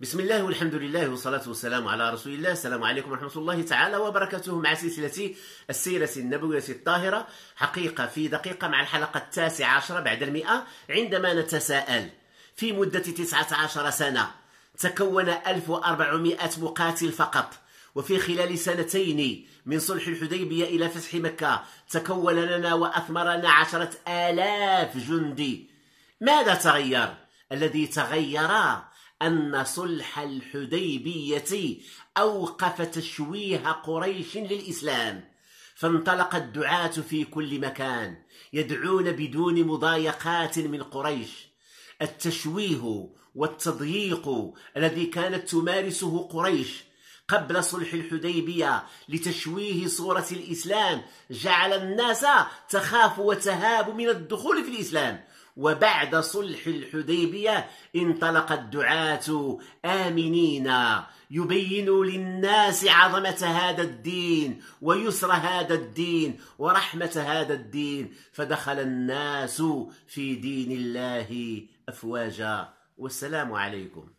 بسم الله والحمد لله والصلاة والسلام على رسول الله السلام عليكم ورحمة الله تعالى وبركاته مع سلسلة السيرة النبوية الطاهرة حقيقة في دقيقة مع الحلقة التاسعة عشرة بعد المئة عندما نتساءل في مدة تسعة عشر سنة تكون 1400 مقاتل فقط وفي خلال سنتين من صلح الحديبية إلى فتح مكة تكون لنا وأثمرنا عشرة آلاف جندي ماذا تغير؟ الذي تغير أن صلح الحديبية أوقف تشويه قريش للإسلام فانطلق الدعاة في كل مكان يدعون بدون مضايقات من قريش التشويه والتضييق الذي كانت تمارسه قريش قبل صلح الحديبية لتشويه صورة الإسلام جعل الناس تخاف وتهاب من الدخول في الإسلام وبعد صلح الحديبية انطلق الدعاة آمنين يبين للناس عظمة هذا الدين ويسر هذا الدين ورحمة هذا الدين فدخل الناس في دين الله أفواجا والسلام عليكم